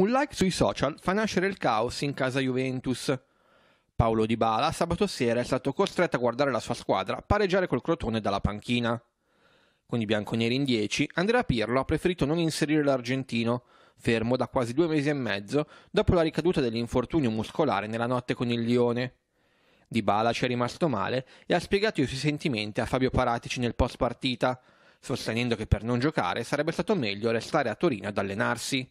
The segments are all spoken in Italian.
Un like sui social fa nascere il caos in casa Juventus. Paolo Di Bala sabato sera è stato costretto a guardare la sua squadra pareggiare col Crotone dalla panchina. Con i bianconeri in 10, Andrea Pirlo ha preferito non inserire l'argentino, fermo da quasi due mesi e mezzo dopo la ricaduta dell'infortunio muscolare nella notte con il Lione. Di Bala ci è rimasto male e ha spiegato i suoi sentimenti a Fabio Paratici nel post partita, sostenendo che per non giocare sarebbe stato meglio restare a Torino ad allenarsi.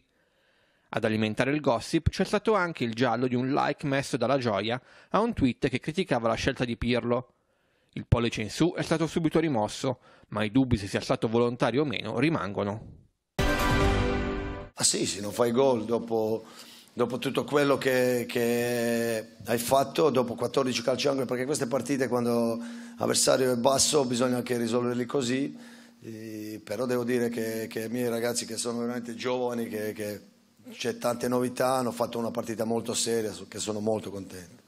Ad alimentare il gossip c'è stato anche il giallo di un like messo dalla gioia a un tweet che criticava la scelta di Pirlo. Il pollice in su è stato subito rimosso, ma i dubbi se sia stato volontario o meno rimangono. Ah sì, se non fai gol dopo, dopo tutto quello che, che, hai fatto, dopo 14 calci angoli, perché queste partite quando l'avversario è basso bisogna anche risolverli così, e, eh, però devo dire che, che i miei ragazzi che sono veramente giovani, che, che c'è tante novità, hanno fatto una partita molto seria che sono molto contento.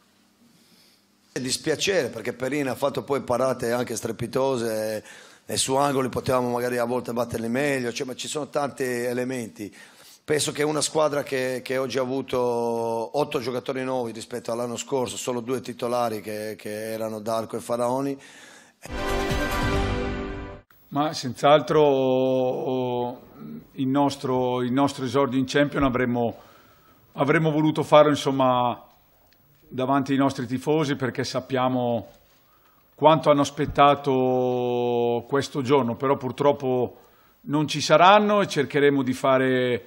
È dispiacere perché Perina ha fatto poi parate anche strepitose e su angoli potevamo magari a volte batterli meglio, cioè, ma ci sono tanti elementi. Penso che una squadra che, che oggi ha avuto otto giocatori nuovi rispetto all'anno scorso, solo due titolari che, che erano Darco e Faraoni. Ma senz'altro il nostro, il nostro, esordio in Champion avremmo, avremmo voluto farlo insomma, davanti ai nostri tifosi perché sappiamo quanto hanno aspettato questo giorno, però purtroppo non ci saranno e cercheremo di fare,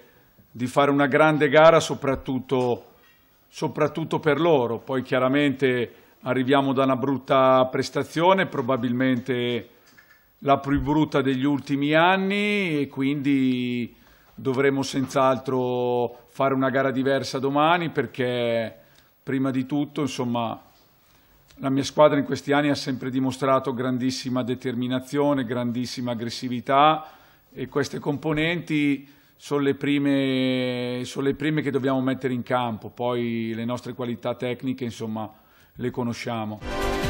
di fare una grande gara soprattutto, soprattutto per loro. Poi chiaramente arriviamo da una brutta prestazione, probabilmente la più brutta degli ultimi anni e quindi dovremo senz'altro fare una gara diversa domani perché prima di tutto insomma, la mia squadra in questi anni ha sempre dimostrato grandissima determinazione, grandissima aggressività e queste componenti sono le, prime, sono le prime che dobbiamo mettere in campo, poi le nostre qualità tecniche insomma, le conosciamo.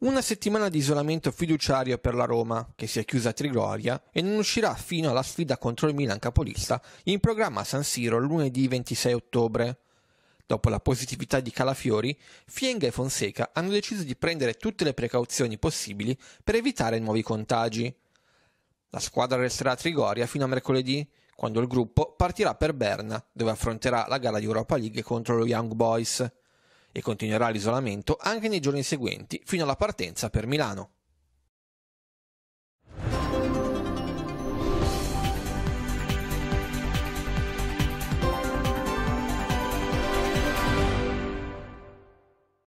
Una settimana di isolamento fiduciario per la Roma, che si è chiusa a Trigoria e non uscirà fino alla sfida contro il Milan capolista in programma a San Siro lunedì 26 ottobre. Dopo la positività di Calafiori, Fienga e Fonseca hanno deciso di prendere tutte le precauzioni possibili per evitare nuovi contagi. La squadra resterà a Trigoria fino a mercoledì, quando il gruppo partirà per Berna, dove affronterà la gara di Europa League contro lo Young Boys e continuerà l'isolamento anche nei giorni seguenti fino alla partenza per Milano.